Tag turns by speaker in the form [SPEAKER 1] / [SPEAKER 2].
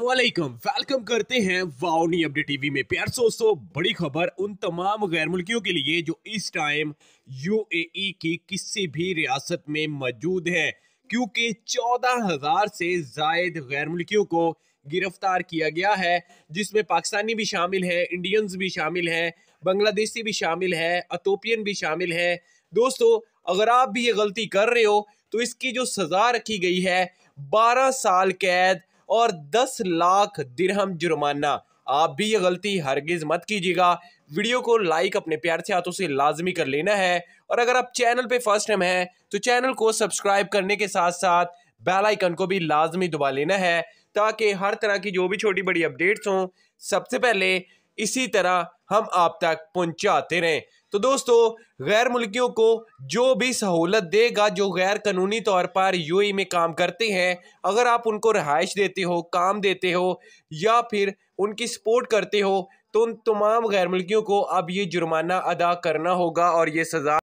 [SPEAKER 1] वालेकुम वेलकम करते हैं वाउनी अपडेट टीवी में प्यार दोस्तों बड़ी खबर उन तमाम गैर मुल्कियों के लिए जो इस टाइम यूएई e की किसी भी रियासत में मौजूद है क्योंकि चौदह हजार से जायद गैर मुल्कियों को गिरफ्तार किया गया है जिसमें पाकिस्तानी भी शामिल हैं इंडियंस भी शामिल हैं बांग्लादेशी भी शामिल है अतोपियन भी शामिल है दोस्तों अगर आप भी ये गलती कर रहे हो तो इसकी जो सज़ा रखी गई है बारह साल कैद और दस लाख दिरहम जुर्माना आप भी ये गलती हरगिज मत कीजिएगा वीडियो को लाइक अपने प्यार से हाथों से लाजमी कर लेना है और अगर आप चैनल पे फर्स्ट टाइम हैं तो चैनल को सब्सक्राइब करने के साथ साथ बेल आइकन को भी लाजमी दबा लेना है ताकि हर तरह की जो भी छोटी बड़ी अपडेट्स हों सबसे पहले इसी तरह हम आप तक पहुंचाते रहें तो दोस्तों गैर मुल्कियों को जो भी सहूलत देगा जो गैर कानूनी तौर पर यूएई में काम करते हैं अगर आप उनको रहाइश देते हो काम देते हो या फिर उनकी सपोर्ट करते हो तो उन तमाम गैर मुल्कियों को अब ये जुर्माना अदा करना होगा और ये सज़ा